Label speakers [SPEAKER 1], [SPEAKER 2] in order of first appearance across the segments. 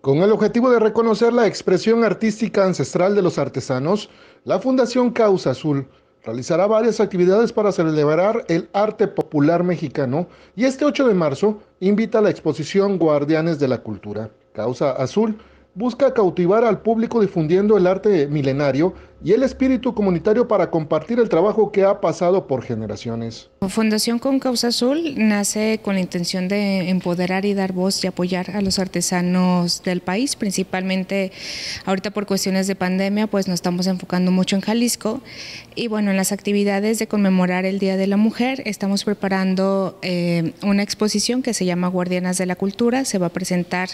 [SPEAKER 1] Con el objetivo de reconocer la expresión artística ancestral de los artesanos, la Fundación Causa Azul realizará varias actividades para celebrar el arte popular mexicano y este 8 de marzo invita a la exposición Guardianes de la Cultura. Causa Azul busca cautivar al público difundiendo el arte milenario y el espíritu comunitario para compartir el trabajo que ha pasado por generaciones.
[SPEAKER 2] Fundación con Causa Azul nace con la intención de empoderar y dar voz y apoyar a los artesanos del país, principalmente ahorita por cuestiones de pandemia, pues nos estamos enfocando mucho en Jalisco y bueno, en las actividades de conmemorar el Día de la Mujer estamos preparando eh, una exposición que se llama Guardianas de la Cultura, se va a presentar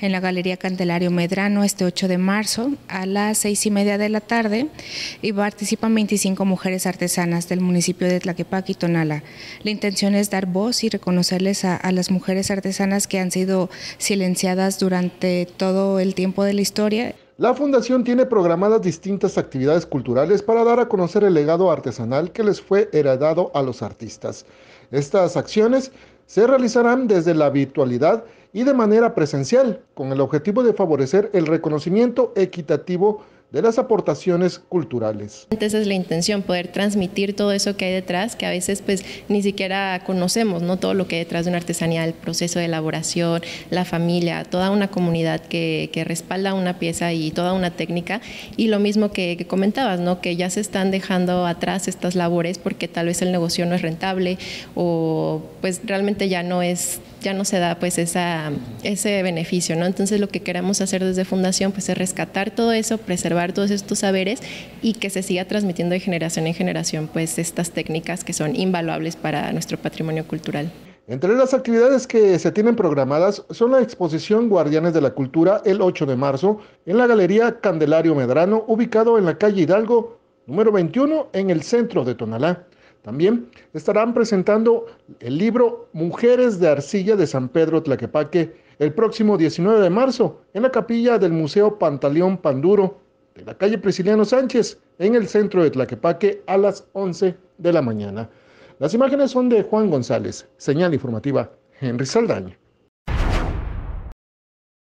[SPEAKER 2] en la Galería Candelario Medrano este 8 de marzo a las seis y media de la tarde y participan 25 mujeres artesanas del municipio de Tlaquepaque y Tonala. La intención es dar voz y reconocerles a, a las mujeres artesanas que han sido silenciadas durante todo el tiempo de la historia.
[SPEAKER 1] La fundación tiene programadas distintas actividades culturales para dar a conocer el legado artesanal que les fue heredado a los artistas. Estas acciones se realizarán desde la virtualidad y de manera presencial, con el objetivo de favorecer el reconocimiento equitativo de las aportaciones culturales.
[SPEAKER 3] Esa es la intención, poder transmitir todo eso que hay detrás, que a veces pues ni siquiera conocemos, ¿no? Todo lo que hay detrás de una artesanía, el proceso de elaboración, la familia, toda una comunidad que, respalda una pieza y toda una técnica. Y lo mismo que, comentabas, ¿no? Que ya se están dejando atrás estas labores porque tal vez el negocio no es rentable o pues realmente ya no es ya no se da pues esa, ese beneficio, ¿no? Entonces lo que queremos hacer desde Fundación pues es rescatar todo eso, preservar todos estos saberes y que se siga transmitiendo de generación en generación pues estas técnicas que son invaluables para nuestro patrimonio cultural.
[SPEAKER 1] Entre las actividades que se tienen programadas son la exposición Guardianes de la Cultura el 8 de marzo en la Galería Candelario Medrano, ubicado en la calle Hidalgo, número 21, en el centro de Tonalá. También estarán presentando el libro Mujeres de Arcilla de San Pedro Tlaquepaque el próximo 19 de marzo en la capilla del Museo Pantaleón Panduro, de la calle presiliano Sánchez, en el centro de Tlaquepaque, a las 11 de la mañana. Las imágenes son de Juan González, señal informativa Henry Saldaña.